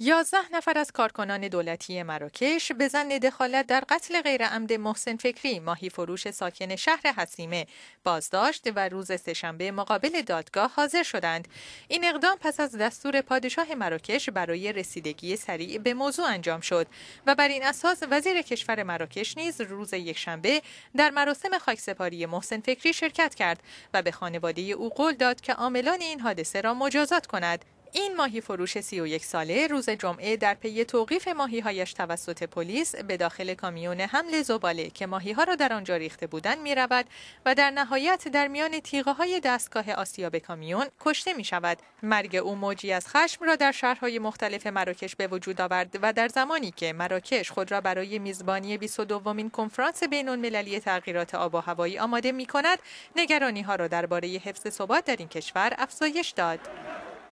یازده نفر از کارکنان دولتی مراکش به زن دخالت در قتل غیرعمد محسن فکری ماهی فروش ساکن شهر حسیمه بازداشت و روز سهشنبه مقابل دادگاه حاضر شدند این اقدام پس از دستور پادشاه مراکش برای رسیدگی سریع به موضوع انجام شد و بر این اساس وزیر کشور مراکش نیز روز یکشنبه در مراسم خاکسپاری محسن فکری شرکت کرد و به خانواده او قول داد که عاملان این حادثه را مجازات کند این ماهی فروش 31 ساله روز جمعه در پی توقیف هایش توسط پلیس به داخل کامیون حمل زباله که ها را در آنجا ریخته بودند می رود و در نهایت در میان تیغه های دستگاه آسیاب کامیون کشته می شود. مرگ او موجی از خشم را در شهرهای مختلف مراکش به وجود آورد و در زمانی که مراکش خود را برای میزبانی 22 دومین کنفرانس بین المللی تغییرات آب و هوایی آماده می کند، نگرانی ها را درباره حفظ ثبات در این کشور افزایش داد.